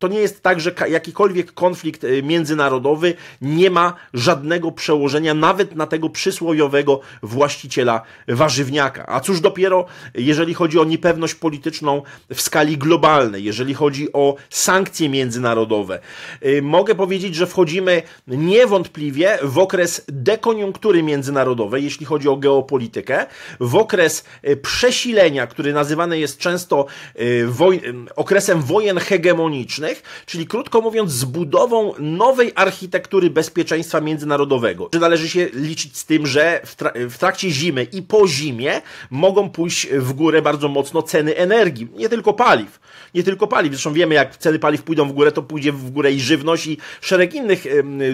to nie jest tak, że jakikolwiek konflikt y, międzynarodowy nie ma żadnego przełożenia nawet na tego przysłowiowego właściciela warzywniaka. A cóż dopiero, jeżeli chodzi o niepewność polityczną w skali globalnej, jeżeli chodzi o sankcje międzynarodowe. Y, mogę powiedzieć, że wchodzimy niewątpliwie w okres dekoniunktury międzynarodowej, jeśli chodzi o geopolitykę, w okres y, przesilenia, który nazywany jest często woj okresem wojen hegemonicznych, danych, czyli krótko mówiąc, z budową nowej architektury bezpieczeństwa międzynarodowego. Czy należy się liczyć z tym, że w, tra w trakcie zimy i po zimie mogą pójść w górę bardzo mocno ceny energii, nie tylko paliw. Nie tylko paliw. Zresztą wiemy, jak ceny paliw pójdą w górę, to pójdzie w górę i żywność, i szereg innych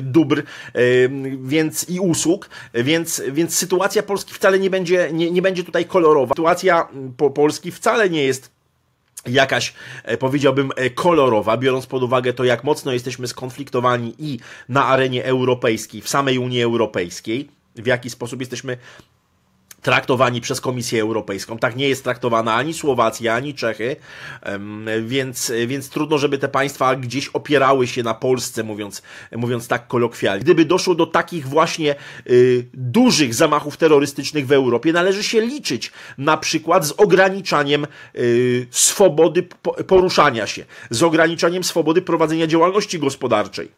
dóbr więc, i usług, więc, więc sytuacja Polski wcale nie będzie, nie, nie będzie tutaj kolorowa. Sytuacja po Polski wcale nie jest jakaś, e, powiedziałbym, e, kolorowa, biorąc pod uwagę to, jak mocno jesteśmy skonfliktowani i na arenie europejskiej, w samej Unii Europejskiej, w jaki sposób jesteśmy traktowani przez Komisję Europejską. Tak nie jest traktowana ani Słowacja, ani Czechy, więc, więc trudno, żeby te państwa gdzieś opierały się na Polsce, mówiąc, mówiąc tak kolokwialnie. Gdyby doszło do takich właśnie y, dużych zamachów terrorystycznych w Europie, należy się liczyć na przykład z ograniczaniem y, swobody poruszania się, z ograniczaniem swobody prowadzenia działalności gospodarczej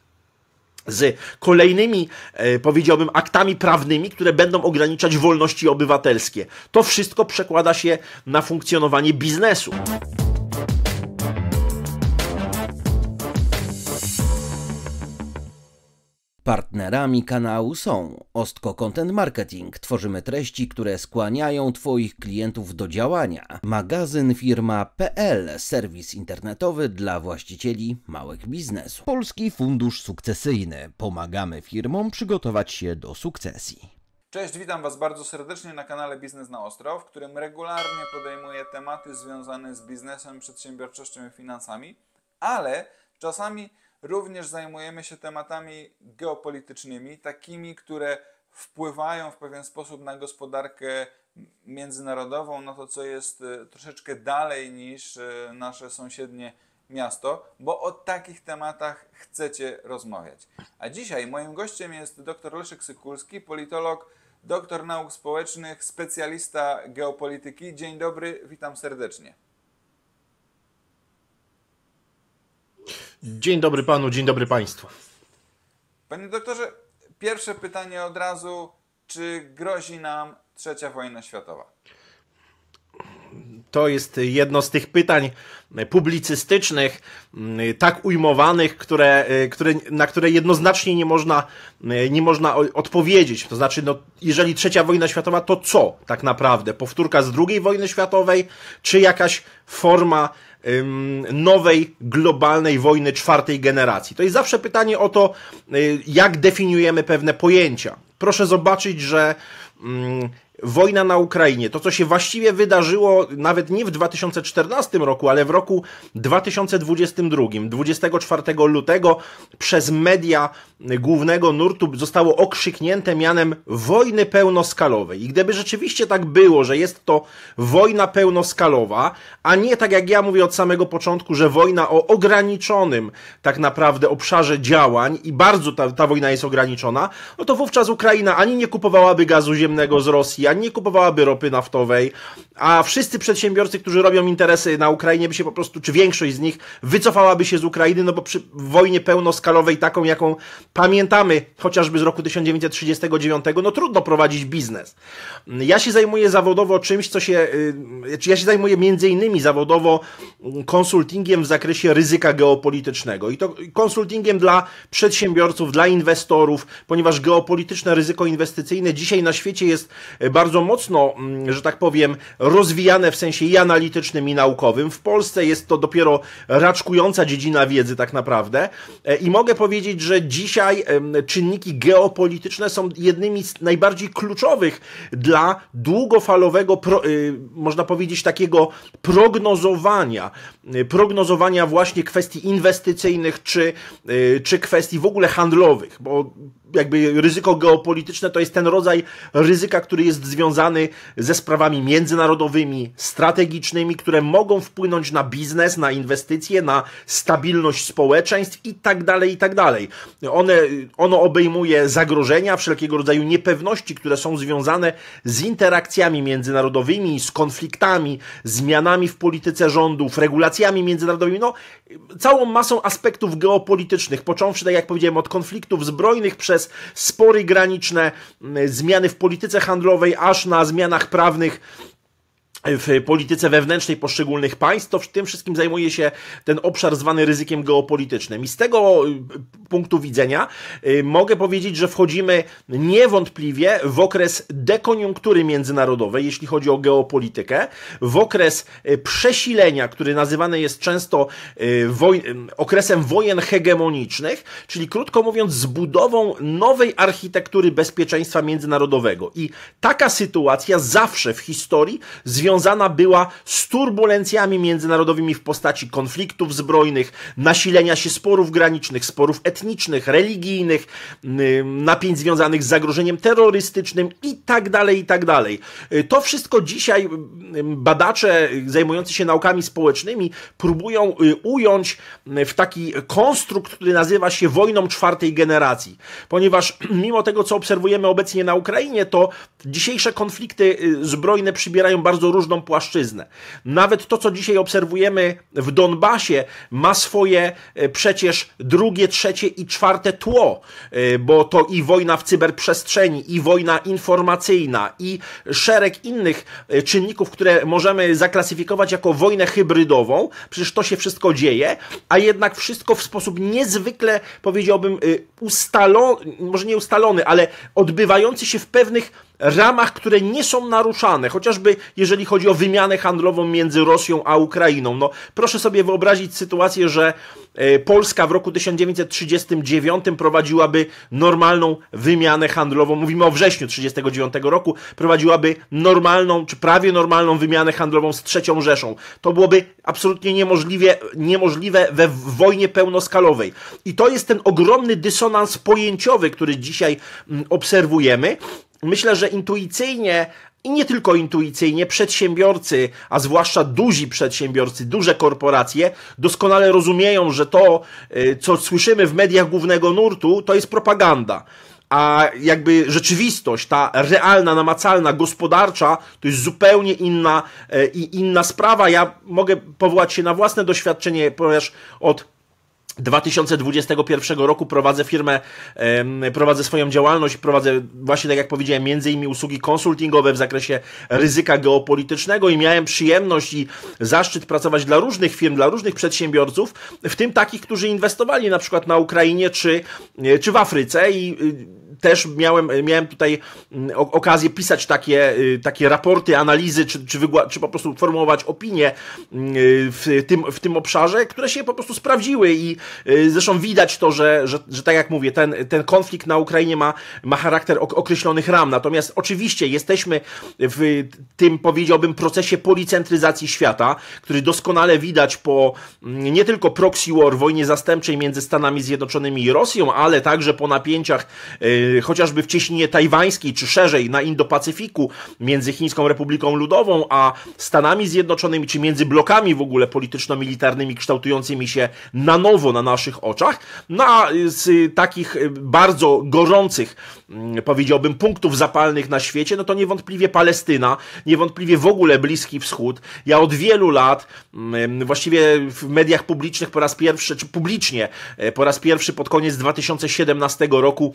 z kolejnymi, e, powiedziałbym, aktami prawnymi, które będą ograniczać wolności obywatelskie. To wszystko przekłada się na funkcjonowanie biznesu. Partnerami kanału są Ostko Content Marketing. Tworzymy treści, które skłaniają Twoich klientów do działania. Magazyn firma.pl, serwis internetowy dla właścicieli małych biznesów. Polski Fundusz Sukcesyjny. Pomagamy firmom przygotować się do sukcesji. Cześć, witam Was bardzo serdecznie na kanale Biznes na Ostro, w którym regularnie podejmuję tematy związane z biznesem, przedsiębiorczością i finansami, ale czasami również zajmujemy się tematami geopolitycznymi, takimi, które wpływają w pewien sposób na gospodarkę międzynarodową, na to, co jest e, troszeczkę dalej niż e, nasze sąsiednie miasto, bo o takich tematach chcecie rozmawiać. A dzisiaj moim gościem jest dr Leszek Sykulski, politolog, doktor nauk społecznych, specjalista geopolityki. Dzień dobry, witam serdecznie. Dzień dobry panu, dzień dobry państwu. Panie doktorze, pierwsze pytanie od razu. Czy grozi nam trzecia wojna światowa? To jest jedno z tych pytań publicystycznych, tak ujmowanych, które, które, na które jednoznacznie nie można, nie można odpowiedzieć. To znaczy, no, jeżeli trzecia wojna światowa, to co tak naprawdę? Powtórka z drugiej wojny światowej, czy jakaś forma nowej globalnej wojny czwartej generacji. To jest zawsze pytanie o to, y, jak definiujemy pewne pojęcia. Proszę zobaczyć, że wojna na Ukrainie, to co się właściwie wydarzyło nawet nie w 2014 roku, ale w roku 2022, 24 lutego przez media głównego nurtu zostało okrzyknięte mianem wojny pełnoskalowej. I gdyby rzeczywiście tak było, że jest to wojna pełnoskalowa, a nie tak jak ja mówię od samego początku, że wojna o ograniczonym tak naprawdę obszarze działań i bardzo ta, ta wojna jest ograniczona, no to wówczas Ukraina ani nie kupowałaby gazu ziemnego z Rosji, Rosja nie kupowałaby ropy naftowej, a wszyscy przedsiębiorcy, którzy robią interesy na Ukrainie, by się po prostu, czy większość z nich, wycofałaby się z Ukrainy, no bo przy wojnie pełnoskalowej, taką jaką pamiętamy chociażby z roku 1939, no trudno prowadzić biznes. Ja się zajmuję zawodowo czymś, co się, y, znaczy, ja się zajmuję między innymi zawodowo mm, konsultingiem w zakresie ryzyka geopolitycznego i to konsultingiem dla przedsiębiorców, dla inwestorów, ponieważ geopolityczne ryzyko inwestycyjne dzisiaj na świecie jest y, bardzo mocno, mm, że tak powiem, rozwijane w sensie i analitycznym, i naukowym. W Polsce jest to dopiero raczkująca dziedzina wiedzy, tak naprawdę. E, I mogę powiedzieć, że dzisiaj czynniki geopolityczne są jednymi z najbardziej kluczowych dla długofalowego, y, można powiedzieć, takiego prognozowania. Y, prognozowania właśnie kwestii inwestycyjnych, czy, y, czy kwestii w ogóle handlowych, bo jakby ryzyko geopolityczne to jest ten rodzaj ryzyka, który jest związany ze sprawami międzynarodowymi, strategicznymi, które mogą wpłynąć na biznes, na inwestycje, na stabilność społeczeństw i tak dalej, i tak dalej. One, ono obejmuje zagrożenia, wszelkiego rodzaju niepewności, które są związane z interakcjami międzynarodowymi, z konfliktami, zmianami w polityce rządów, regulacjami międzynarodowymi, no całą masą aspektów geopolitycznych, począwszy, tak jak powiedziałem, od konfliktów zbrojnych przez przez spory graniczne, mm, zmiany w polityce handlowej, aż na zmianach prawnych w polityce wewnętrznej poszczególnych państw, to w tym wszystkim zajmuje się ten obszar zwany ryzykiem geopolitycznym. I z tego y, punktu widzenia y, mogę powiedzieć, że wchodzimy niewątpliwie w okres dekoniunktury międzynarodowej, jeśli chodzi o geopolitykę, w okres y, przesilenia, który nazywany jest często woj okresem wojen hegemonicznych, czyli krótko mówiąc, zbudową nowej architektury bezpieczeństwa międzynarodowego. I taka sytuacja zawsze w historii związana związana była z turbulencjami międzynarodowymi w postaci konfliktów zbrojnych, nasilenia się sporów granicznych, sporów etnicznych, religijnych, y, napięć związanych z zagrożeniem terrorystycznym tak itd. Tak y, to wszystko dzisiaj y, badacze zajmujący się naukami społecznymi próbują ująć w taki konstrukt, który nazywa się wojną czwartej generacji, ponieważ mimo tego, co obserwujemy obecnie na Ukrainie, to dzisiejsze konflikty zbrojne przybierają bardzo różne różną płaszczyznę. Nawet to, co dzisiaj obserwujemy w Donbasie, ma swoje e, przecież drugie, trzecie i czwarte tło, e, bo to i wojna w cyberprzestrzeni, i wojna informacyjna, i szereg innych e, czynników, które możemy zaklasyfikować jako wojnę hybrydową. Przecież to się wszystko dzieje, a jednak wszystko w sposób niezwykle, powiedziałbym, ustalony, może nie ustalony, ale odbywający się w pewnych ramach, które nie są naruszane, chociażby jeżeli chodzi o wymianę handlową między Rosją a Ukrainą. No, proszę sobie wyobrazić sytuację, że e, Polska w roku 1939 prowadziłaby normalną wymianę handlową, mówimy o wrześniu 1939 roku, prowadziłaby normalną, czy prawie normalną wymianę handlową z III Rzeszą. To byłoby absolutnie niemożliwie, niemożliwe we wojnie pełnoskalowej. I to jest ten ogromny dysonans pojęciowy, który dzisiaj mm, obserwujemy, myślę, że intuicyjnie i nie tylko intuicyjnie, przedsiębiorcy, a zwłaszcza duzi przedsiębiorcy, duże korporacje, doskonale rozumieją, że to, y, co słyszymy w mediach głównego nurtu, to jest propaganda. A jakby rzeczywistość, ta realna, namacalna, gospodarcza, to jest zupełnie inna, y, inna sprawa. Ja mogę powołać się na własne doświadczenie, ponieważ od 2021 roku prowadzę firmę, prowadzę swoją działalność, prowadzę właśnie tak jak powiedziałem, między innymi usługi konsultingowe w zakresie ryzyka geopolitycznego i miałem przyjemność i zaszczyt pracować dla różnych firm, dla różnych przedsiębiorców, w tym takich, którzy inwestowali na przykład na Ukrainie czy, e, czy w Afryce i y, też miałem, miałem tutaj mm, okazję pisać takie, y, takie raporty, analizy, czy, czy, czy po prostu formułować opinie mm, y, w tym, w tym obszarze, które się po prostu sprawdziły i y, zresztą widać to, że, że, że tak jak mówię, ten, ten konflikt na Ukrainie ma, ma charakter określonych ram. Natomiast oczywiście jesteśmy w tym, powiedziałbym, procesie policentryzacji świata, który doskonale widać po mm, nie tylko proxy war, wojnie zastępczej między Stanami Zjednoczonymi i Rosją, ale także po napięciach Y, chociażby w cieśninie tajwańskiej, czy szerzej na Indo-Pacyfiku, między Chińską Republiką Ludową a Stanami Zjednoczonymi, czy między blokami w ogóle polityczno-militarnymi kształtującymi się na nowo na naszych oczach, na no z takich bardzo gorących, mm, powiedziałbym, punktów zapalnych na świecie, no to niewątpliwie Palestyna, niewątpliwie w ogóle Bliski Wschód. Ja od wielu lat, mm, właściwie w mediach publicznych po raz pierwszy, czy publicznie e, po raz pierwszy pod koniec 2017 roku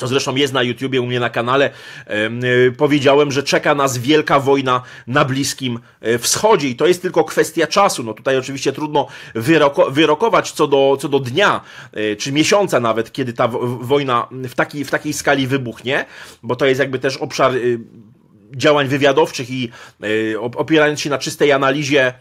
co zresztą jest na YouTubie u mnie na kanale, e, powiedziałem, że czeka nas wielka wojna na Bliskim e, Wschodzie i to jest tylko kwestia czasu. No tutaj oczywiście trudno wyroko, wyrokować co do, co do dnia, e, czy miesiąca nawet, kiedy ta wojna w, taki, w takiej skali wybuchnie, bo to jest jakby też obszar y, działań wywiadowczych i opierając się na czystej analizie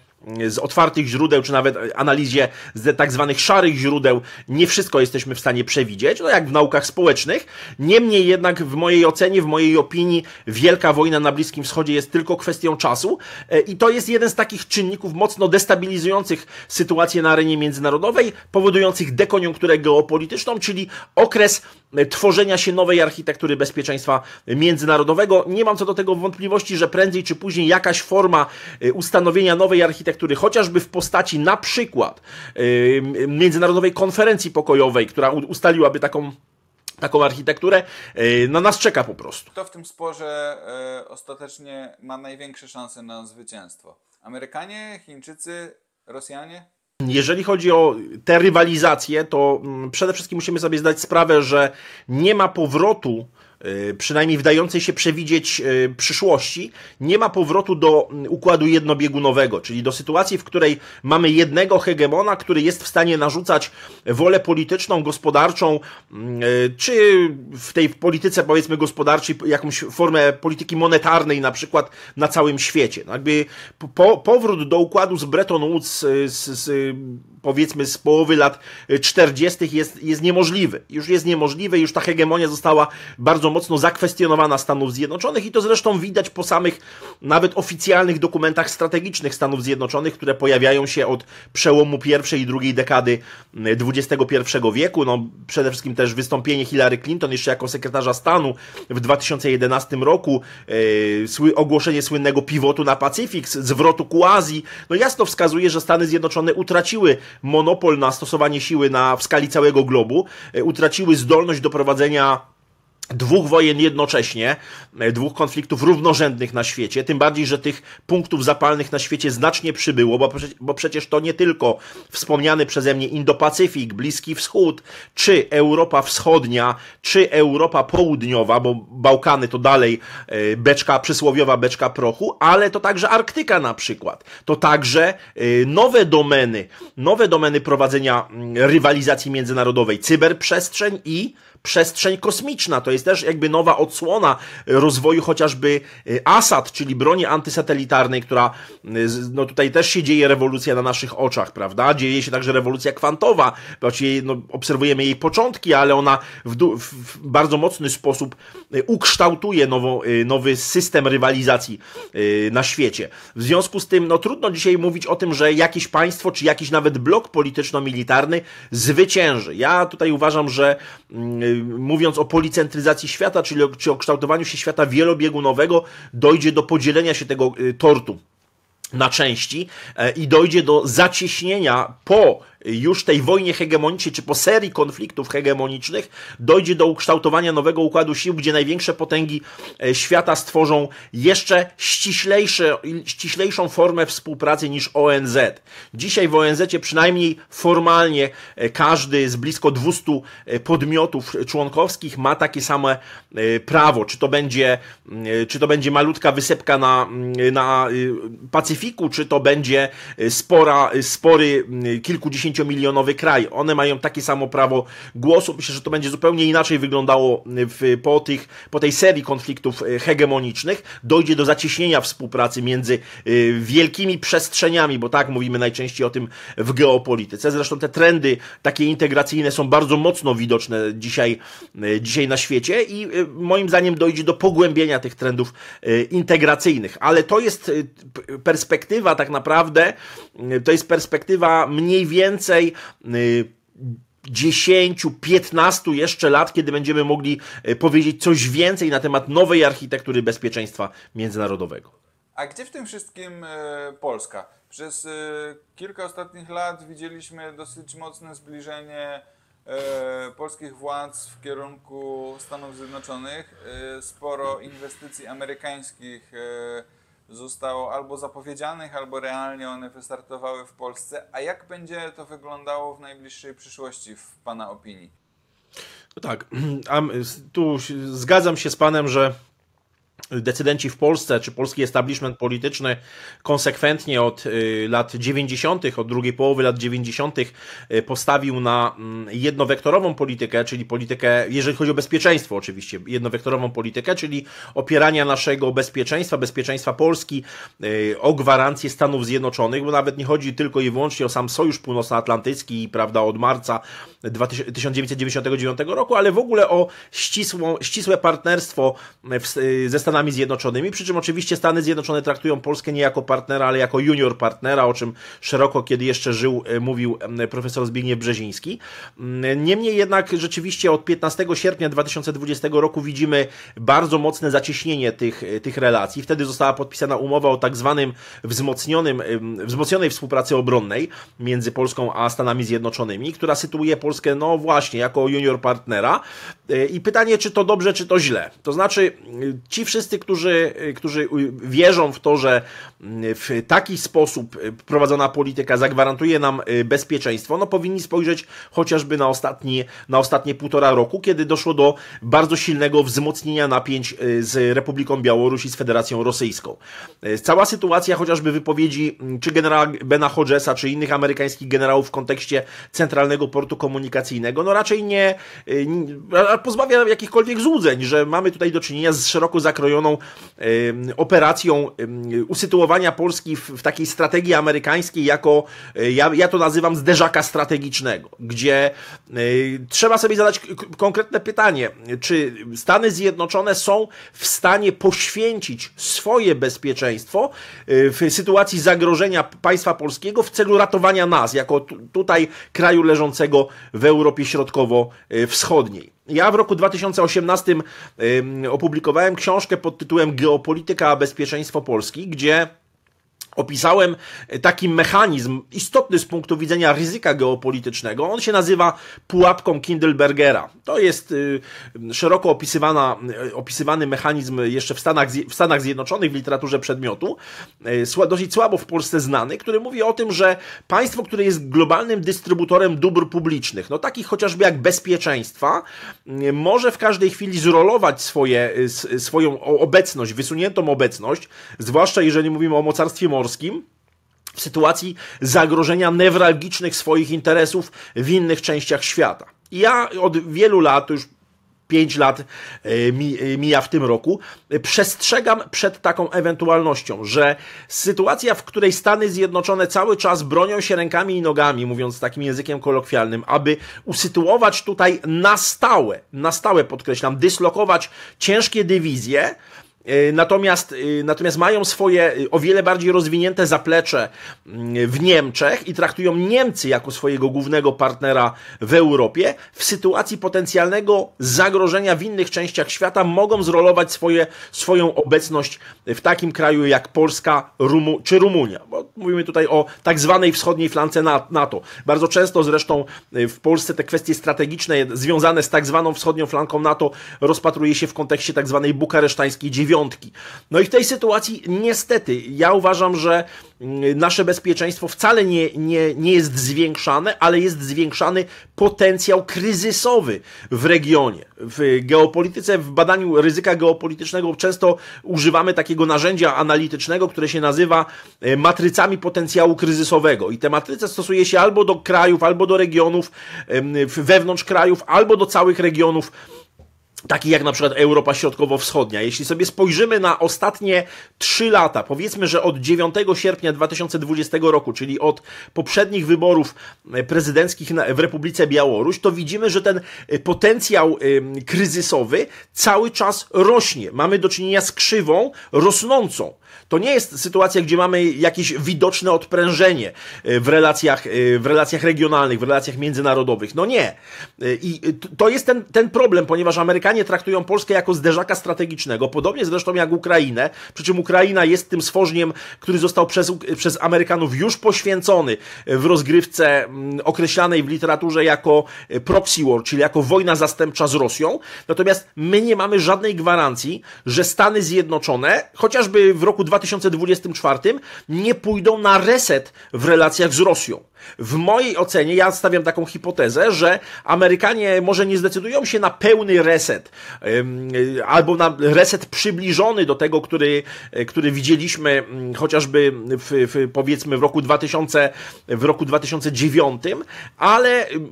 z otwartych źródeł, czy nawet analizie z tak zwanych szarych źródeł, nie wszystko jesteśmy w stanie przewidzieć, no jak w naukach społecznych. Niemniej jednak, w mojej ocenie, w mojej opinii, wielka wojna na Bliskim Wschodzie jest tylko kwestią czasu e, i to jest jeden z takich czynników mocno destabilizujących sytuację na arenie międzynarodowej, powodujących dekoniunkturę geopolityczną, czyli okres E, tworzenia się nowej architektury bezpieczeństwa międzynarodowego. Nie mam co do tego wątpliwości, że prędzej czy później jakaś forma e, ustanowienia nowej architektury, chociażby w postaci na przykład e, Międzynarodowej Konferencji Pokojowej, która ustaliłaby taką taką architekturę, na no, nas czeka po prostu. Kto w tym sporze ostatecznie ma największe szanse na zwycięstwo? Amerykanie, Chińczycy, Rosjanie? Jeżeli chodzi o te rywalizacje, to mm, przede wszystkim musimy sobie zdać sprawę, że nie ma powrotu Y, przynajmniej wdającej się przewidzieć y, przyszłości, nie ma powrotu do mm, układu jednobiegunowego, czyli do sytuacji, w której mamy jednego hegemona, który jest w stanie narzucać wolę polityczną, gospodarczą, mm, y, czy w tej polityce powiedzmy gospodarczej jakąś formę polityki monetarnej na przykład na całym świecie. No jakby po, powrót do układu z Bretton Woods z, z, powiedzmy z połowy lat 40. Jest, jest niemożliwy. Już jest niemożliwy, już ta hegemonia została bardzo bardzo mocno zakwestionowana Stanów Zjednoczonych i to zresztą widać po samych nawet oficjalnych dokumentach strategicznych Stanów Zjednoczonych, które pojawiają się od przełomu pierwszej i drugiej dekady XXI mm, wieku. No, przede wszystkim też wystąpienie Hillary Clinton jeszcze jako sekretarza stanu w 2011 roku, yy, ogłoszenie słynnego pivotu na Pacyfik, zwrotu ku Azji. No jasno wskazuje, że Stany Zjednoczone utraciły monopol na stosowanie siły na, w skali całego globu, e, utraciły zdolność do prowadzenia dwóch wojen jednocześnie, e, dwóch konfliktów równorzędnych na świecie, tym bardziej, że tych punktów zapalnych na świecie znacznie przybyło, bo, przecież, bo przecież to nie tylko wspomniany przeze mnie Indo-Pacyfik, Bliski Wschód, czy Europa Wschodnia, czy Europa Południowa, bo Bałkany to dalej e, beczka, przysłowiowa beczka prochu, ale to także Arktyka na przykład. To także e, nowe domeny, nowe domeny prowadzenia mm, rywalizacji międzynarodowej, cyberprzestrzeń i przestrzeń kosmiczna. To jest też jakby nowa odsłona rozwoju chociażby y, Asad, czyli broni antysatelitarnej, która y, no tutaj też się dzieje rewolucja na naszych oczach, prawda? Dzieje się także rewolucja kwantowa, znaczy, no, obserwujemy jej początki, ale ona w, w bardzo mocny sposób y, ukształtuje nowo, nowy system rywalizacji na świecie. W związku z tym, no trudno dzisiaj mówić o tym, że jakieś państwo, czy jakiś nawet blok polityczno-militarny zwycięży. Ja tutaj uważam, że mm, Y, mówiąc o policentryzacji świata, czyli o, czy o kształtowaniu się świata wielobiegunowego, dojdzie do podzielenia się tego y, tortu na części e, i dojdzie do zacieśnienia po już tej wojnie hegemonicznej, czy po serii konfliktów hegemonicznych, dojdzie do ukształtowania nowego układu sił, gdzie największe potęgi e, świata stworzą jeszcze ściślejszą formę współpracy niż ONZ. Dzisiaj w ONZ przynajmniej formalnie e, każdy z blisko 200 e, podmiotów członkowskich ma takie same prawo. Czy to będzie, mm, czy to będzie malutka wysepka na, mm, na y, Pacyfiku, czy to będzie spora, y, spory mm, kilkudziesięciu 10-milionowy kraj. One mają takie samo prawo głosu. Myślę, że to będzie zupełnie inaczej wyglądało w, po, tych, po tej serii konfliktów e, hegemonicznych. Dojdzie do zacieśnienia współpracy między e, wielkimi przestrzeniami, bo tak mówimy najczęściej o tym w geopolityce. Zresztą te trendy takie integracyjne są bardzo mocno widoczne dzisiaj, e, dzisiaj na świecie i moim zdaniem dojdzie do pogłębienia tych trendów integracyjnych. Ale to jest perspektywa tak naprawdę, to jest perspektywa mniej więcej więcej. 10, y, 15 jeszcze lat, kiedy będziemy mogli y, powiedzieć coś więcej na temat nowej architektury bezpieczeństwa międzynarodowego. A gdzie w tym wszystkim y, Polska? Przez kilka ostatnich lat widzieliśmy dosyć mocne zbliżenie polskich władz w kierunku Stanów Zjednoczonych, sporo inwestycji amerykańskich zostało albo zapowiedzianych, albo realnie one wystartowały w Polsce. A jak będzie to wyglądało w najbliższej przyszłości, w Pana opinii? No tak, tu zgadzam się z Panem, że decydenci w Polsce, czy polski establishment polityczny konsekwentnie od y, lat 90., od drugiej połowy lat 90. Y, postawił na mm, jednowektorową politykę, czyli politykę, jeżeli chodzi o bezpieczeństwo oczywiście, jednowektorową politykę, czyli opierania naszego bezpieczeństwa, bezpieczeństwa Polski y, o gwarancję Stanów Zjednoczonych, bo nawet nie chodzi tylko i wyłącznie o sam Sojusz Północnoatlantycki, prawda, od marca 1999 roku, ale w ogóle o ścisłą, ścisłe partnerstwo w, ze Stanami Stanami Zjednoczonymi, przy czym oczywiście Stany Zjednoczone traktują Polskę nie jako partnera, ale jako junior partnera, o czym szeroko, kiedy jeszcze żył, e, mówił profesor Zbigniew Brzeziński. Niemniej jednak rzeczywiście od 15 sierpnia 2020 roku widzimy bardzo mocne zacieśnienie tych, e, tych relacji. Wtedy została podpisana umowa o tak zwanym wzmocnionym, wzmocnionej współpracy obronnej między Polską a Stanami Zjednoczonymi, która sytuuje Polskę, no właśnie, jako junior partnera. E, I pytanie, czy to dobrze, czy to źle. To znaczy, ci wszyscy wszyscy, którzy, y, którzy wierzą w to, że y, w taki sposób y, prowadzona polityka zagwarantuje nam bezpieczeństwo, no powinni spojrzeć chociażby na, ostatni, na ostatnie półtora roku, kiedy doszło do bardzo silnego wzmocnienia napięć z Republiką Białorusi, z Federacją Rosyjską. Cała sytuacja chociażby wypowiedzi mm, czy generała Bena Hodgesa, czy innych amerykańskich generałów w kontekście centralnego portu komunikacyjnego, no raczej nie, nie pozbawia jakichkolwiek złudzeń, że mamy tutaj do czynienia z szeroko zakrojonym operacją usytuowania Polski w, w takiej strategii amerykańskiej jako, e, ja, ja to nazywam zderzaka strategicznego, gdzie e, trzeba sobie zadać konkretne pytanie, czy Stany Zjednoczone są w stanie poświęcić swoje bezpieczeństwo e, w sytuacji zagrożenia państwa polskiego w celu ratowania nas, jako tutaj kraju leżącego w Europie Środkowo-Wschodniej. Ja w roku 2018 opublikowałem książkę pod tytułem Geopolityka a bezpieczeństwo Polski, gdzie opisałem taki mechanizm istotny z punktu widzenia ryzyka geopolitycznego. On się nazywa pułapką Kindlebergera. To jest y, szeroko opisywana, y, opisywany mechanizm jeszcze w Stanach, w Stanach Zjednoczonych w literaturze przedmiotu, y, dosyć słabo w Polsce znany, który mówi o tym, że państwo, które jest globalnym dystrybutorem dóbr publicznych, no takich chociażby jak bezpieczeństwa, może w każdej chwili zrolować swoje, swoją obecność, wysuniętą obecność, zwłaszcza jeżeli mówimy o mocarstwie morskim, w sytuacji zagrożenia newralgicznych swoich interesów w innych częściach świata. Ja od wielu lat, już 5 lat e, e, mija w tym roku, przestrzegam przed taką ewentualnością, że sytuacja, w której Stany Zjednoczone cały czas bronią się rękami i nogami, mówiąc takim językiem kolokwialnym, aby usytuować tutaj na stałe, na stałe podkreślam, dyslokować ciężkie dywizje, E, natomiast, e, natomiast mają swoje e, o wiele bardziej rozwinięte zaplecze mm, w Niemczech i traktują Niemcy jako swojego głównego partnera w Europie. W sytuacji potencjalnego zagrożenia w innych częściach świata mogą zrolować swoje, swoją obecność w takim kraju jak Polska Rumu, czy Rumunia. Bo mówimy tutaj o tak zwanej wschodniej flance NATO. Bardzo często zresztą w Polsce te kwestie strategiczne związane z tak zwaną wschodnią flanką NATO rozpatruje się w kontekście tak zwanej bukaresztańskiej dziewicy dziewiątki. No i w tej sytuacji niestety ja uważam, że mm, nasze bezpieczeństwo wcale nie, nie, nie jest zwiększane, ale jest zwiększany potencjał kryzysowy w regionie. W geopolityce, w badaniu ryzyka geopolitycznego często używamy takiego narzędzia analitycznego, które się nazywa e, matrycami potencjału kryzysowego. I te matryce stosuje się albo do krajów, albo do regionów wewnątrz krajów, albo do całych regionów taki jak na przykład Europa Środkowo-Wschodnia. Jeśli sobie spojrzymy na ostatnie 3 lata, powiedzmy, że od 9 sierpnia 2020 roku, czyli od poprzednich wyborów e, prezydenckich w Republice Białoruś, to widzimy, że ten e, potencjał kryzysowy cały czas rośnie. Mamy do czynienia z krzywą rosnącą. To nie jest sytuacja, gdzie mamy jakieś widoczne odprężenie e, w relacjach, w relacjach regionalnych, w relacjach międzynarodowych. No nie. I to jest ten, ten problem, ponieważ Amerykanie Amerykanie traktują Polskę jako zderzaka strategicznego, podobnie zresztą jak Ukrainę, przy czym Ukraina jest tym sworzniem, który został przez, przez Amerykanów już poświęcony w rozgrywce mm, określanej w literaturze jako e, proxy war, czyli jako wojna zastępcza z Rosją. Natomiast my nie mamy żadnej gwarancji, że Stany Zjednoczone, chociażby w roku 2024, nie pójdą na reset w relacjach z Rosją. W mojej ocenie, ja stawiam taką hipotezę, że Amerykanie może nie zdecydują się na pełny reset, e, albo na reset przybliżony do tego, który, e, który widzieliśmy mm, chociażby w, w, powiedzmy w roku 2000, w roku 2009, ale mm,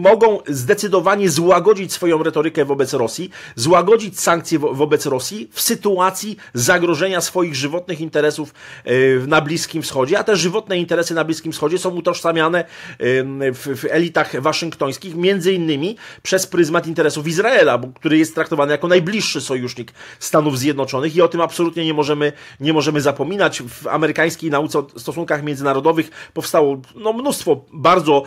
mogą zdecydowanie złagodzić swoją retorykę wobec Rosji, złagodzić sankcje wo wobec Rosji w sytuacji zagrożenia swoich żywotnych interesów e, na Bliskim Wschodzie, a te żywotne interesy na Bliskim Wschodzie są utożsamione utożsamiane w, w elitach waszyngtońskich, między innymi przez pryzmat interesów Izraela, który jest traktowany jako najbliższy sojusznik Stanów Zjednoczonych i o tym absolutnie nie możemy, nie możemy zapominać. W amerykańskiej nauce o stosunkach międzynarodowych powstało no, mnóstwo bardzo,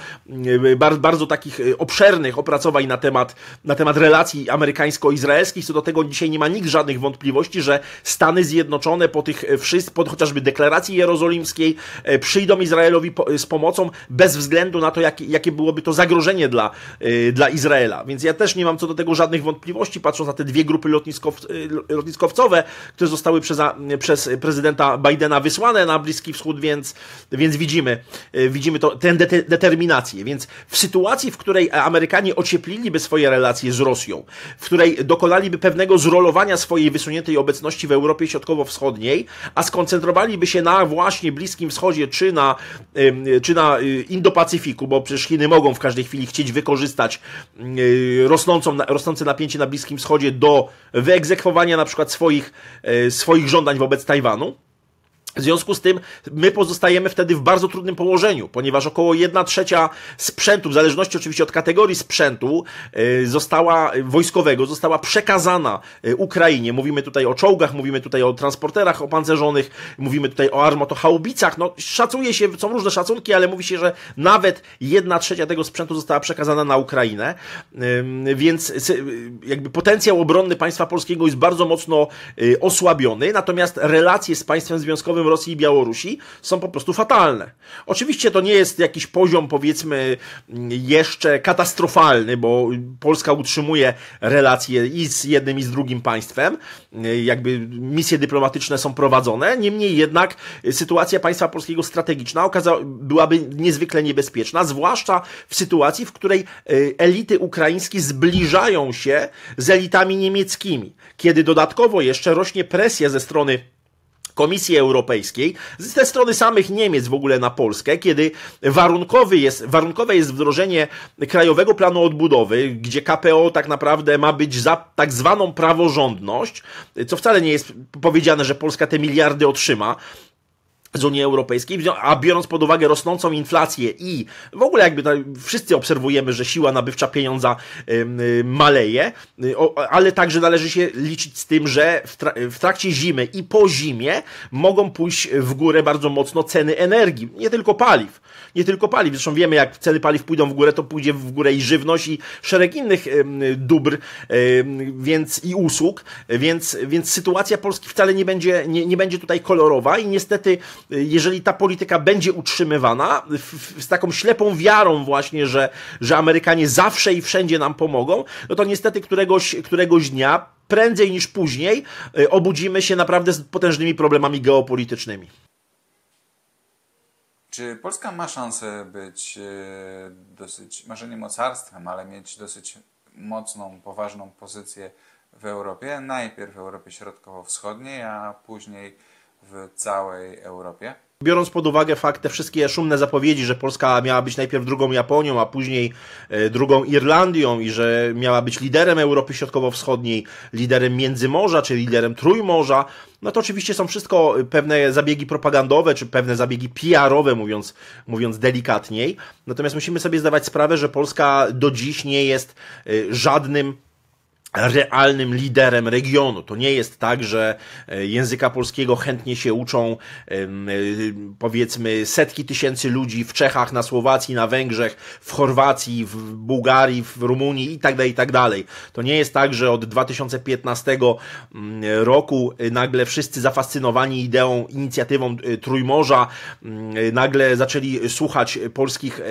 y, bardzo, bardzo takich y, obszernych opracowań na temat, na temat relacji amerykańsko-izraelskich. Co do tego dzisiaj nie ma nikt żadnych wątpliwości, że Stany Zjednoczone po tych y, wszystkich, chociażby deklaracji jerozolimskiej, e, przyjdą Izraelowi po, z pomocą, bez względu na to, jakie jakie byłoby to zagrożenie dla, y, dla Izraela. Więc ja też nie mam co do tego żadnych wątpliwości, patrząc na te dwie grupy lotniskow, y, lotniskowcowe, które zostały przez, przez prezydenta Bidena wysłane na Bliski Wschód, więc, więc widzimy, y, widzimy to, tę de- determinację. Więc w sytuacji, w której Amerykanie ociepliliby swoje relacje z Rosją, w której dokonaliby pewnego zrolowania swojej wysuniętej obecności w Europie Środkowo-Wschodniej, a skoncentrowaliby się na właśnie Bliskim Wschodzie czy na, czy na Y, Indo-Pacyfiku, bo przecież Chiny mogą w każdej chwili chcieć wykorzystać y, rosnącą, rosnące napięcie na Bliskim Wschodzie do wyegzekwowania na przykład swoich, y, swoich żądań wobec Tajwanu. W związku z tym my pozostajemy wtedy w bardzo trudnym położeniu, ponieważ około 1 trzecia sprzętu, w zależności oczywiście od kategorii sprzętu y, została wojskowego, została przekazana y, Ukrainie. Mówimy tutaj o czołgach, mówimy tutaj o transporterach opancerzonych, mówimy tutaj o armatochałbicach. No, szacuje się, są różne szacunki, ale mówi się, że nawet 1 trzecia tego sprzętu została przekazana na Ukrainę, więc y, jakby potencjał obronny państwa polskiego jest bardzo mocno osłabiony, natomiast relacje z państwem związkowym względem Rosji i Białorusi są po prostu fatalne. Oczywiście to nie jest jakiś poziom, powiedzmy, jeszcze katastrofalny, bo Polska utrzymuje relacje i z jednym, i z drugim państwem. Jakby misje dyplomatyczne są prowadzone. Niemniej jednak sytuacja państwa polskiego strategiczna okaza- byłaby niezwykle niebezpieczna, zwłaszcza w sytuacji, w której e, elity ukraińskie zbliżają się z elitami niemieckimi, kiedy dodatkowo jeszcze rośnie presja ze strony Komisji Europejskiej, ze strony samych Niemiec w ogóle na Polskę, kiedy warunkowy jest, warunkowe jest wdrożenie Krajowego Planu Odbudowy, gdzie KPO tak naprawdę ma być za tak zwaną praworządność, co wcale nie jest powiedziane, że Polska te miliardy otrzyma, z Unii Europejskiej, a biorąc pod uwagę rosnącą inflację i w ogóle jakby wszyscy obserwujemy, że siła nabywcza pieniądza y, maleje, y, ale także należy się liczyć z tym, że w trakcie zimy i po zimie mogą pójść w górę bardzo mocno ceny energii, nie tylko paliw nie tylko paliw. Zresztą wiemy, jak ceny paliw pójdą w górę, to pójdzie w górę i żywność i szereg innych dóbr więc, i usług, więc, więc sytuacja Polski wcale nie będzie, nie, nie będzie tutaj kolorowa i niestety, e, jeżeli ta polityka będzie utrzymywana w, z taką ślepą wiarą właśnie, że, że Amerykanie zawsze i wszędzie nam pomogą, no to niestety któregoś, któregoś dnia prędzej niż później e, obudzimy się naprawdę z potężnymi problemami geopolitycznymi. Czy Polska ma szansę być e, dosyć, może nie mocarstwem, ale mieć dosyć mocną, poważną pozycję w Europie? Najpierw w Europie Środkowo-Wschodniej, a później w całej Europie? biorąc pod uwagę fakt, te wszystkie szumne zapowiedzi, że Polska miała być najpierw drugą Japonią, a później e, drugą Irlandią i że miała być liderem Europy Środkowo-Wschodniej, liderem Międzymorza czy liderem Trójmorza, no to oczywiście są wszystko pewne zabiegi propagandowe czy pewne zabiegi PR-owe, mówiąc, mówiąc delikatniej. Natomiast musimy sobie zdawać sprawę, że Polska do dziś nie jest e, żadnym realnym liderem regionu. To nie jest tak, że e, języka polskiego chętnie się uczą e, powiedzmy setki tysięcy ludzi w Czechach, na Słowacji, na Węgrzech, w Chorwacji, w Bułgarii, w Rumunii i tak dalej, i tak dalej. To nie jest tak, że od 2015 mm, roku e, nagle wszyscy zafascynowani ideą, inicjatywą Trójmorza mm, nagle zaczęli słuchać polskich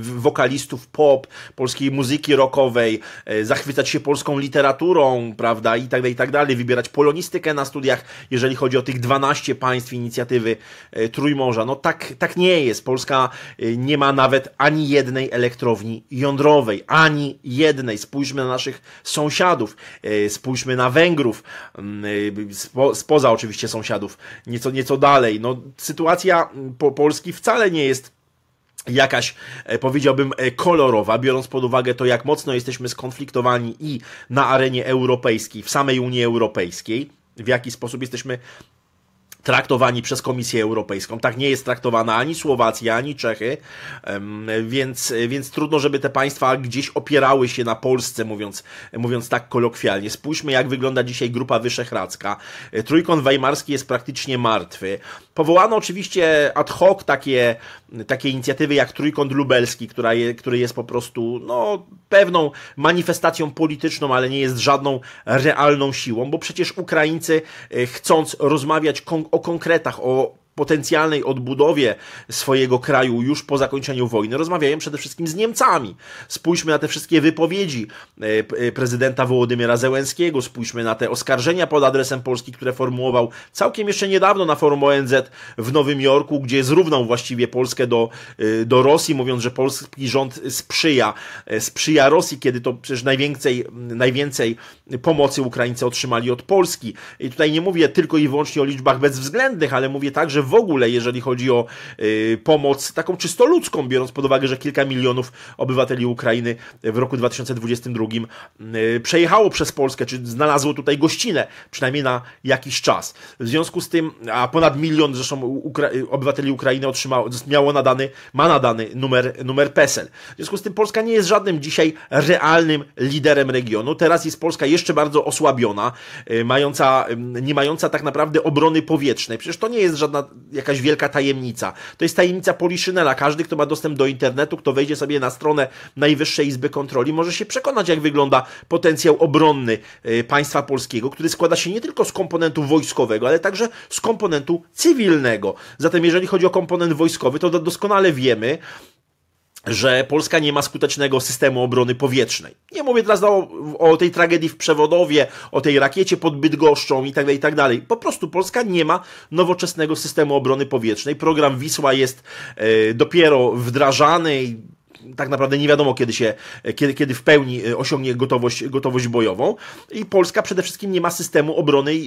wokalistów pop, polskiej muzyki rockowej, zachwycać się polską literaturą, literaturą, prawda, i tak dalej, i tak dalej, wybierać polonistykę na studiach, jeżeli chodzi o tych 12 państw inicjatywy e, Trójmorza. No tak, tak nie jest. Polska e, nie ma nawet ani jednej elektrowni jądrowej, ani jednej. Spójrzmy na naszych sąsiadów, e, spójrzmy na Węgrów, spo, spoza oczywiście sąsiadów, nieco, nieco dalej. No, sytuacja po Polski wcale nie jest jakaś, e, powiedziałbym, e, kolorowa, biorąc pod uwagę to, jak mocno jesteśmy skonfliktowani i na arenie europejskiej, w samej Unii Europejskiej, w jaki sposób jesteśmy traktowani przez Komisję Europejską. Tak nie jest traktowana ani Słowacja, ani Czechy, więc, więc trudno, żeby te państwa gdzieś opierały się na Polsce, mówiąc, mówiąc tak kolokwialnie. Spójrzmy, jak wygląda dzisiaj Grupa Wyszehradzka. E, Trójkąt Weimarski jest praktycznie martwy. Powołano oczywiście ad hoc takie, takie inicjatywy jak Trójkąt Lubelski, która je, który jest po prostu no, pewną manifestacją polityczną, ale nie jest żadną realną siłą, bo przecież Ukraińcy e, chcąc rozmawiać o o konkretach, o potencjalnej odbudowie swojego kraju już po zakończeniu wojny, rozmawiają przede wszystkim z Niemcami. Spójrzmy na te wszystkie wypowiedzi e, e, prezydenta Wołodymyra Zełenskiego, spójrzmy na te oskarżenia pod adresem Polski, które formułował całkiem jeszcze niedawno na forum ONZ w Nowym Jorku, gdzie zrównał właściwie Polskę do, e, do Rosji, mówiąc, że polski rząd sprzyja, sprzyja Rosji, kiedy to przecież najwięcej, najwięcej pomocy Ukraińcy otrzymali od Polski. I tutaj nie mówię tylko i wyłącznie o liczbach bezwzględnych, ale mówię także w ogóle, jeżeli chodzi o y, pomoc taką czysto ludzką, biorąc pod uwagę, że kilka milionów obywateli Ukrainy w roku 2022 y, przejechało przez Polskę, czy znalazło tutaj gościnę, przynajmniej na jakiś czas. W związku z tym, a ponad milion zresztą Ukra y, obywateli Ukrainy otrzymało, miało nadany, ma nadany numer, numer PESEL. W związku z tym Polska nie jest żadnym dzisiaj realnym liderem regionu. Teraz jest Polska jeszcze bardzo osłabiona, mająca, nie mająca tak naprawdę obrony powietrznej. Przecież to nie jest żadna jakaś wielka tajemnica. To jest tajemnica Poliszynela. Każdy, kto ma dostęp do internetu, kto wejdzie sobie na stronę Najwyższej Izby Kontroli, może się przekonać, jak wygląda potencjał obronny e, państwa polskiego, który składa się nie tylko z komponentu wojskowego, ale także z komponentu cywilnego. Zatem jeżeli chodzi o komponent wojskowy, to doskonale wiemy, że Polska nie ma skutecznego systemu obrony powietrznej. Nie mówię teraz o, o, tej tragedii w Przewodowie, o tej rakiecie pod Bydgoszczą itd., tak itd. Tak po prostu Polska nie ma nowoczesnego systemu obrony powietrznej. Program Wisła jest e, dopiero wdrażany tak naprawdę nie wiadomo, kiedy, się, kiedy, kiedy w pełni e, osiągnie gotowość, gotowość bojową. I Polska przede wszystkim nie ma systemu obrony, e, e,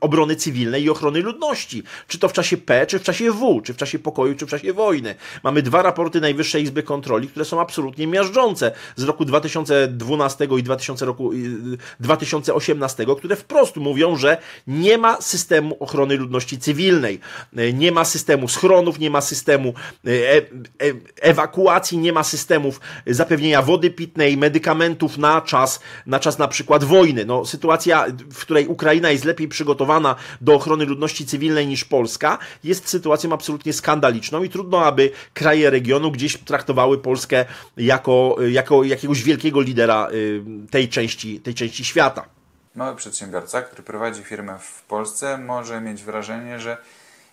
obrony cywilnej i ochrony ludności. Czy to w czasie P, czy w czasie W, czy w czasie pokoju, czy w czasie wojny. Mamy dwa raporty Najwyższej Izby Kontroli, które są absolutnie miażdżące z roku 2012 i 2000 roku, 2018, które wprost mówią, że nie ma systemu ochrony ludności cywilnej, nie ma systemu schronów, nie ma systemu ewakuacji, nie ma ma systemów zapewnienia wody pitnej, medykamentów na czas, na czas na przykład wojny. No, sytuacja, w której Ukraina jest lepiej przygotowana do ochrony ludności cywilnej niż Polska, jest sytuacją absolutnie skandaliczną i trudno, aby kraje regionu gdzieś traktowały Polskę jako, jako jakiegoś wielkiego lidera y, tej części, tej części świata. Mały przedsiębiorca, który prowadzi firmę w Polsce, może mieć wrażenie, że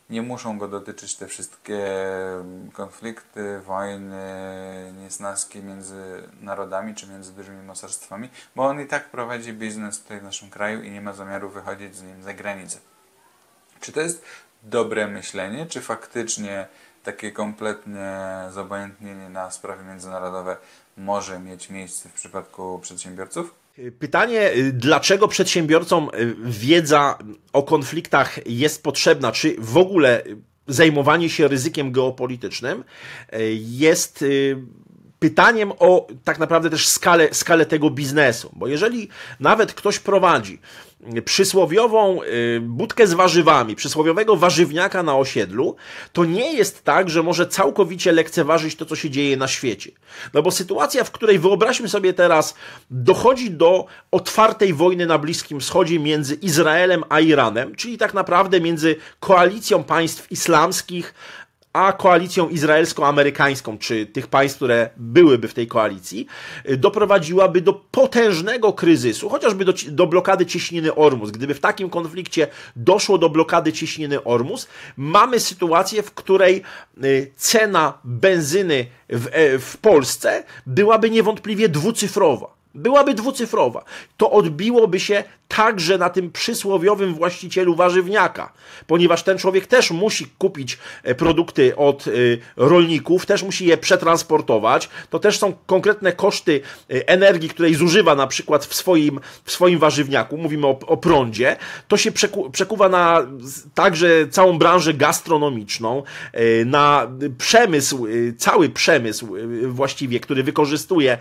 nie muszą go dotyczyć te wszystkie mm, konflikty, wojny, niesnaski między narodami czy między dużymi mocarstwami, bo on i tak prowadzi biznes tutaj w naszym kraju i nie ma zamiaru wychodzić z nim za granicę. Czy to jest dobre myślenie, czy faktycznie takie kompletne zobojętnienie na sprawy międzynarodowe może mieć miejsce w przypadku przedsiębiorców? Y, pytanie, y, dlaczego przedsiębiorcom y, wiedza o konfliktach jest potrzebna, czy w ogóle zajmowanie się ryzykiem geopolitycznym jest pytaniem o tak naprawdę też skalę, skalę tego biznesu. Bo jeżeli nawet ktoś prowadzi przysłowiową y, budkę z warzywami, przysłowiowego warzywniaka na osiedlu, to nie jest tak, że może całkowicie lekceważyć to, co się dzieje na świecie. No bo sytuacja, w której wyobraźmy sobie teraz, dochodzi do otwartej wojny na Bliskim Wschodzie między Izraelem a Iranem, czyli tak naprawdę między koalicją państw islamskich, a koalicją izraelsko-amerykańską, czy tych państw, które byłyby w tej koalicji, y, doprowadziłaby do potężnego kryzysu, chociażby do, do blokady ciśniny Ormus. Gdyby w takim konflikcie doszło do blokady ciśniny Ormus, mamy sytuację, w której y, cena benzyny w, e, w Polsce byłaby niewątpliwie dwucyfrowa byłaby dwucyfrowa, to odbiłoby się także na tym przysłowiowym właścicielu warzywniaka, ponieważ ten człowiek też musi kupić e, produkty od e, rolników, też musi je przetransportować. To też są konkretne koszty e, energii, której zużywa na przykład w swoim, w swoim warzywniaku, mówimy o, o prądzie. To się przeku, przekuwa na także całą branżę gastronomiczną, na przemysł, cały przemysł właściwie, który wykorzystuje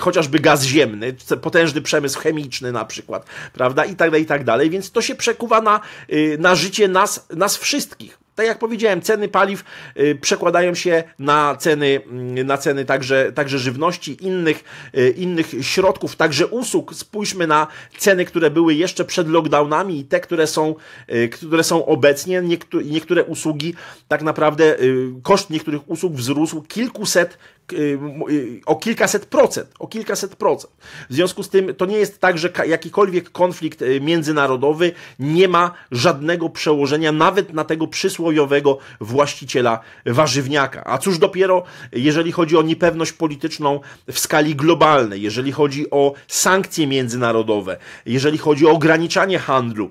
chociażby gaz ziemny, podziemny, potężny przemysł chemiczny na przykład, prawda, i tak dalej, i tak dalej, więc to się przekuwa na, y, na życie nas, nas wszystkich. Tak jak powiedziałem, ceny paliw y, przekładają się na ceny, mm, na ceny także, także żywności, innych, y, innych środków, także usług. Spójrzmy na ceny, które były jeszcze przed lockdownami i te, które są, które są obecnie. Niektóre, niektóre usługi, tak naprawdę koszt niektórych usług wzrósł kilkuset Y, y, o kilkaset procent, o kilkaset procent. W związku z tym to nie jest tak, że jakikolwiek konflikt y, międzynarodowy nie ma żadnego przełożenia nawet na tego przysłowiowego właściciela warzywniaka. A cóż dopiero, jeżeli chodzi o niepewność polityczną w skali globalnej, jeżeli chodzi o sankcje międzynarodowe, jeżeli chodzi o ograniczanie handlu,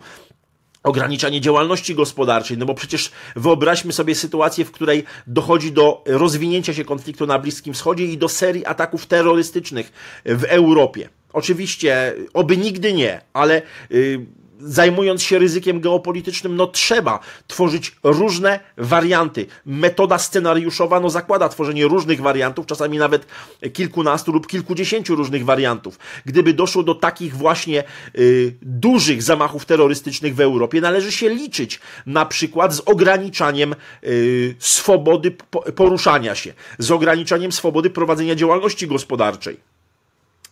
ograniczanie działalności gospodarczej, no bo przecież wyobraźmy sobie sytuację, w której dochodzi do rozwinięcia się konfliktu na Bliskim Wschodzie i do serii ataków terrorystycznych w Europie. Oczywiście, oby nigdy nie, ale. Yy, zajmując się ryzykiem geopolitycznym, no trzeba tworzyć różne warianty. Metoda scenariuszowa no, zakłada tworzenie różnych wariantów, czasami nawet kilkunastu lub kilkudziesięciu różnych wariantów. Gdyby doszło do takich właśnie y, dużych zamachów terrorystycznych w Europie, należy się liczyć na przykład z ograniczaniem y, swobody poruszania się, z ograniczaniem swobody prowadzenia działalności gospodarczej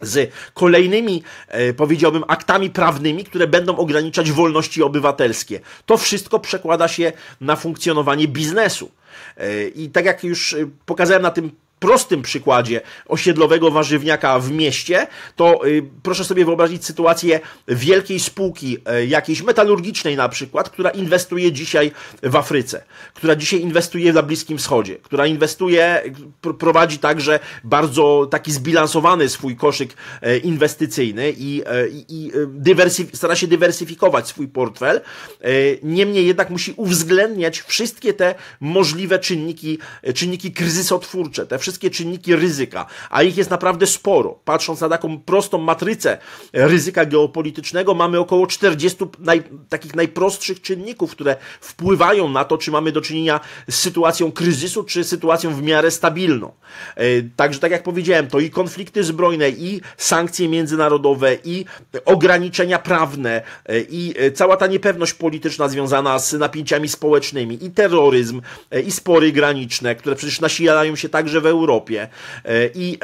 z kolejnymi, e, powiedziałbym, aktami prawnymi, które będą ograniczać wolności obywatelskie. To wszystko przekłada się na funkcjonowanie biznesu. E, I tak jak już e, pokazałem na tym prostym przykładzie osiedlowego warzywniaka w mieście, to y, proszę sobie wyobrazić sytuację wielkiej spółki, y, jakiejś metalurgicznej na przykład, która inwestuje dzisiaj w Afryce, która dzisiaj inwestuje na Bliskim Wschodzie, która inwestuje, prowadzi także bardzo taki zbilansowany swój koszyk y, inwestycyjny i, i stara się dywersyfikować swój portfel. Niemniej jednak musi uwzględniać wszystkie te możliwe czynniki, czynniki kryzysotwórcze, te wszystkie wszystkie czynniki ryzyka, a ich jest naprawdę sporo. Patrząc na taką prostą matrycę ryzyka geopolitycznego, mamy około 40 naj, takich najprostszych czynników, które wpływają na to, czy mamy do czynienia z sytuacją kryzysu, czy sytuacją w miarę stabilną. E, także, tak jak powiedziałem, to i konflikty zbrojne, i sankcje międzynarodowe, i ograniczenia prawne, e, i e, cała ta niepewność polityczna związana z napięciami społecznymi, i terroryzm, i spory graniczne, które przecież nasilają się także w Europie. Europie e, i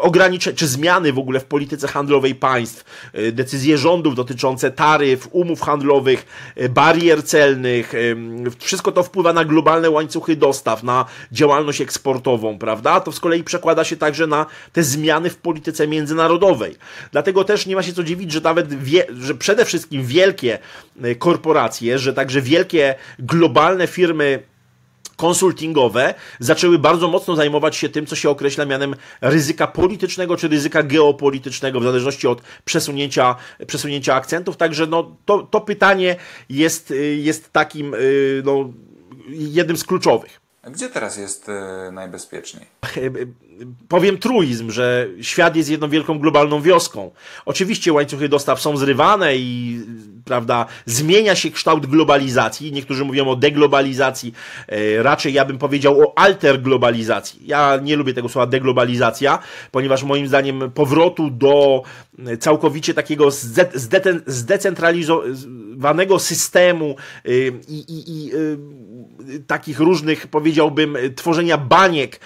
ograniczenia, czy zmiany w ogóle w polityce handlowej państw, e, decyzje rządów dotyczące taryf, umów handlowych, e, barier celnych, wszystko to wpływa na globalne łańcuchy dostaw, na działalność eksportową, prawda? To z kolei przekłada się także na te zmiany w polityce międzynarodowej. Dlatego też nie ma się co dziwić, że nawet, wie, że przede wszystkim wielkie korporacje, że także wielkie globalne firmy konsultingowe zaczęły bardzo mocno zajmować się tym, co się określa mianem ryzyka politycznego czy ryzyka geopolitycznego, w zależności od przesunięcia, przesunięcia akcentów. Także no, to, to pytanie jest, y, jest takim y, no, jednym z kluczowych. Gdzie teraz jest e, najbezpieczniej? E, e, powiem truizm, że świat jest jedną wielką globalną wioską. Oczywiście łańcuchy dostaw są zrywane i prawda, zmienia się kształt globalizacji. Niektórzy mówią o deglobalizacji, raczej ja bym powiedział o alterglobalizacji. Ja nie lubię tego słowa deglobalizacja, ponieważ moim zdaniem powrotu do całkowicie takiego zdecent, zdecentralizowanego skomplikowanego systemu y, i, i, i y, takich różnych, powiedziałbym, tworzenia baniek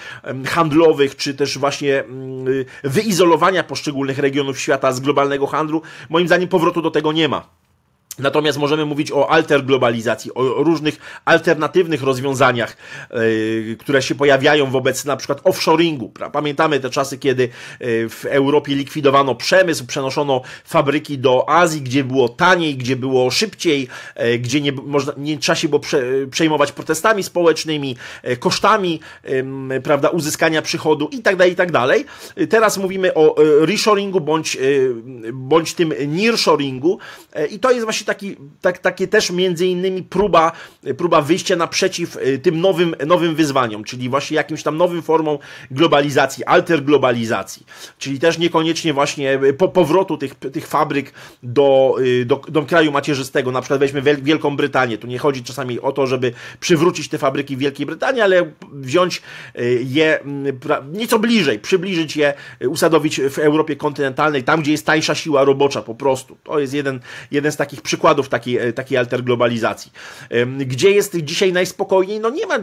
handlowych, czy też właśnie mm, y, wyizolowania poszczególnych regionów świata z globalnego handlu, moim zdaniem powrotu do tego nie ma. Natomiast możemy mówić o alterglobalizacji, o różnych alternatywnych rozwiązaniach, e, które się pojawiają wobec na przykład offshoringu. Pamiętamy te czasy, kiedy e, w Europie likwidowano przemysł, przenoszono fabryki do Azji, gdzie było taniej, gdzie było szybciej, e, gdzie nie, można, nie trzeba się było prze, przejmować protestami społecznymi, kosztami prawda, uzyskania przychodu itd. Tak itd. Tak Teraz mówimy o reshoringu bądź, bądź tym nearshoringu i to jest właśnie taki, tak, takie też między innymi próba, próba wyjścia naprzeciw y, tym nowym, nowym wyzwaniom, czyli właśnie jakimś tam nowym formom globalizacji, alterglobalizacji, czyli też niekoniecznie właśnie y, po powrotu tych, tych fabryk do, y, do, do kraju macierzystego, na przykład weźmy Wielką Brytanię, tu nie chodzi czasami o to, żeby przywrócić te fabryki w Wielkiej Brytanii, ale wziąć je mm, nieco bliżej, przybliżyć je, usadowić w Europie kontynentalnej, tam gdzie jest tańsza siła robocza po prostu. To jest jeden, jeden z takich przykładów przykładów takiej, e, takiej alterglobalizacji. Gdzie jest dzisiaj najspokojniej? No nie ma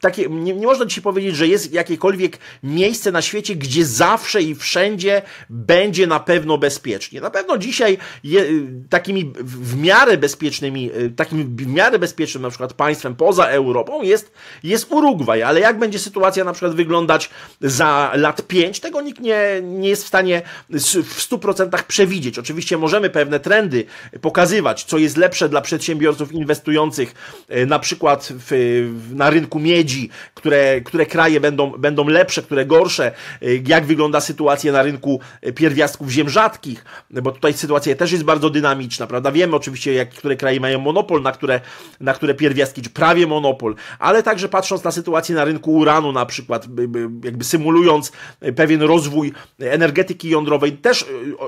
takie, nie, nie można dzisiaj powiedzieć, że jest jakiekolwiek miejsce na świecie, gdzie zawsze i wszędzie będzie na pewno bezpiecznie. Na pewno dzisiaj je, y, takimi w miarę bezpiecznymi, y, takim w miarę bezpiecznym na przykład państwem poza Europą jest, jest Urugwaj, ale jak będzie sytuacja na przykład wyglądać za lat 5, tego nikt nie, nie jest w stanie w 100% przewidzieć. Oczywiście możemy pewne trendy pokazywać, co jest lepsze dla przedsiębiorców inwestujących y, na przykład w, na rynku miedzi, odpowiedzi, które, które kraje będą, będą lepsze, które gorsze, y, jak wygląda sytuacja na rynku y, pierwiastków ziem rzadkich, bo tutaj sytuacja też jest bardzo dynamiczna, prawda? Wiemy oczywiście, jak, które kraje mają monopol, na które, na które pierwiastki, czy prawie monopol, ale także patrząc na sytuację na rynku uranu na przykład, jakby symulując y, pewien rozwój energetyki jądrowej, też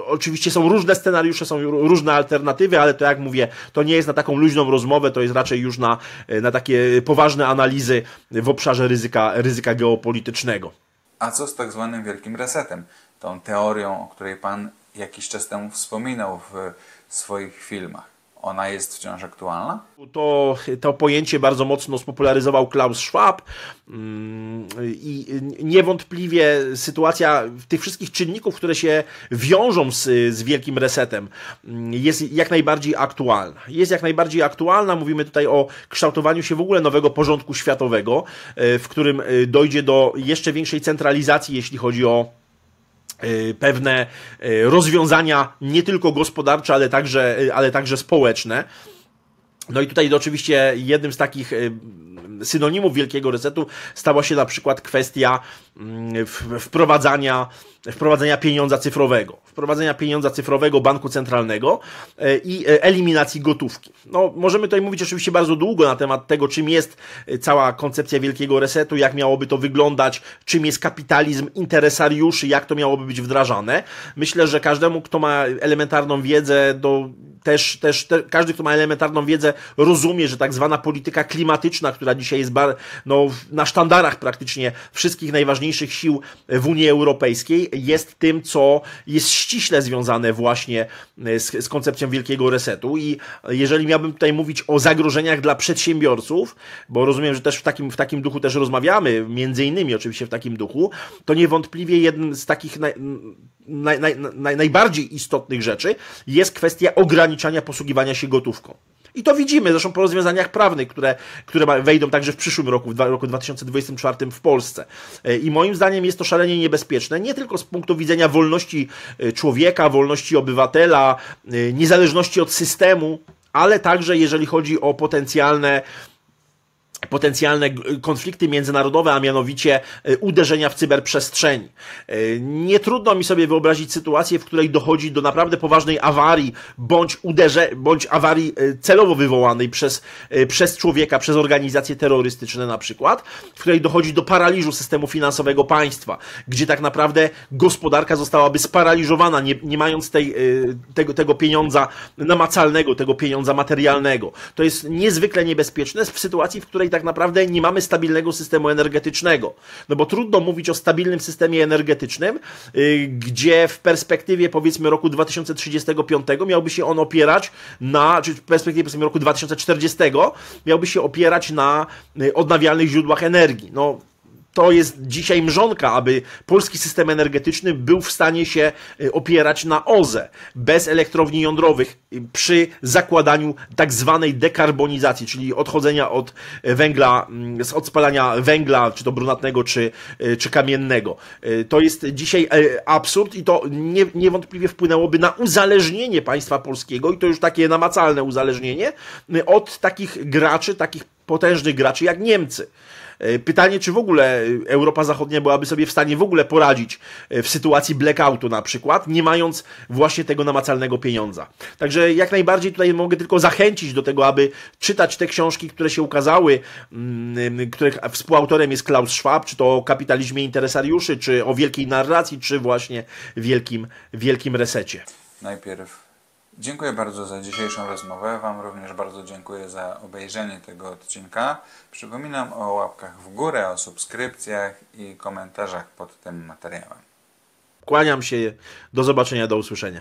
oczywiście są różne scenariusze, są różne alternatywy, ale to jak mówię, to nie jest na taką luźną rozmowę, to jest raczej już na, na takie poważne analizy w obszarze ryzyka, ryzyka geopolitycznego. A co z tak zwanym wielkim resetem? Tą teorią, o której Pan jakiś czas temu wspominał w swoich filmach ona jest wciąż aktualna? To, to pojęcie bardzo mocno spopularyzował Klaus Schwab mm, i niewątpliwie sytuacja tych wszystkich czynników, które się wiążą z, z wielkim resetem, mm, jest jak najbardziej aktualna. Jest jak najbardziej aktualna, mówimy tutaj o kształtowaniu się w ogóle nowego porządku światowego, e, w którym e, dojdzie do jeszcze większej centralizacji, jeśli chodzi o Y, pewne y, rozwiązania nie tylko gospodarcze, ale także, y, ale także społeczne. No i tutaj oczywiście jednym z takich synonimów wielkiego resetu stała się na przykład kwestia Mm, wprowadzania, wprowadzenia pieniądza cyfrowego, wprowadzenia pieniądza cyfrowego banku centralnego e, i e, eliminacji gotówki. No, możemy tutaj mówić oczywiście bardzo długo na temat tego, czym jest e, cała koncepcja wielkiego resetu, jak miałoby to wyglądać, czym jest kapitalizm interesariuszy, jak to miałoby być wdrażane. Myślę, że każdemu, kto ma elementarną wiedzę, do, też, też te, każdy, kto ma elementarną wiedzę, rozumie, że tak zwana polityka klimatyczna, która dzisiaj jest bar, no, na sztandarach praktycznie wszystkich najważniejszych najważniejszych sił w Unii Europejskiej, jest tym, co jest ściśle związane właśnie e, z, z koncepcją wielkiego resetu. I jeżeli miałbym tutaj mówić o zagrożeniach dla przedsiębiorców, bo rozumiem, że też w takim, w takim duchu też rozmawiamy, między innymi oczywiście w takim duchu, to niewątpliwie jeden z takich naj, naj, naj, najbardziej istotnych rzeczy jest kwestia ograniczania posługiwania się gotówką. I to widzimy zresztą po rozwiązaniach prawnych, które, które wejdą także w przyszłym roku, w roku 2024 w Polsce. E, I moim zdaniem jest to szalenie niebezpieczne, nie tylko z punktu widzenia wolności e, człowieka, wolności obywatela, e, niezależności od systemu, ale także jeżeli chodzi o potencjalne potencjalne konflikty międzynarodowe, a mianowicie y, uderzenia w cyberprzestrzeni. Y, nie trudno mi sobie wyobrazić sytuację, w której dochodzi do naprawdę poważnej awarii bądź, uderze, bądź awarii y, celowo wywołanej przez, przez człowieka, przez organizacje terrorystyczne na przykład, w której dochodzi do paraliżu systemu finansowego państwa, gdzie tak naprawdę gospodarka zostałaby sparaliżowana, nie, nie mając tej, tego, tego pieniądza namacalnego, tego pieniądza materialnego. To jest niezwykle niebezpieczne w sytuacji, w której tak naprawdę nie mamy stabilnego systemu energetycznego. No bo trudno mówić o stabilnym systemie energetycznym, y, gdzie w perspektywie powiedzmy roku 2035 miałby się on opierać na, czy w perspektywie powiedzmy roku 2040 miałby się opierać na y, odnawialnych źródłach energii. No to jest dzisiaj mrzonka, aby polski system energetyczny był w stanie się y, opierać na OZE bez elektrowni jądrowych y, przy zakładaniu tak zwanej dekarbonizacji, czyli odchodzenia od węgla, mm, od spalania węgla, czy to brunatnego, czy, y, czy kamiennego. To jest dzisiaj e, absurd i to nie, niewątpliwie wpłynęłoby na uzależnienie państwa polskiego i to już takie namacalne uzależnienie od takich graczy, takich potężnych graczy jak Niemcy. E, pytanie, czy w ogóle Europa Zachodnia byłaby sobie w stanie w ogóle poradzić e, w sytuacji blackoutu na przykład, nie mając właśnie tego namacalnego pieniądza. Także jak najbardziej tutaj mogę tylko zachęcić do tego, aby czytać te książki, które się ukazały, mm, y, których współautorem jest Klaus Schwab, czy to o kapitalizmie interesariuszy, czy o wielkiej narracji, czy właśnie wielkim, wielkim resecie. Najpierw Dziękuję bardzo za dzisiejszą rozmowę. Wam również bardzo dziękuję za obejrzenie tego odcinka. Przypominam o łapkach w górę, o subskrypcjach i komentarzach pod tym materiałem. Kłaniam się. Do zobaczenia, do usłyszenia.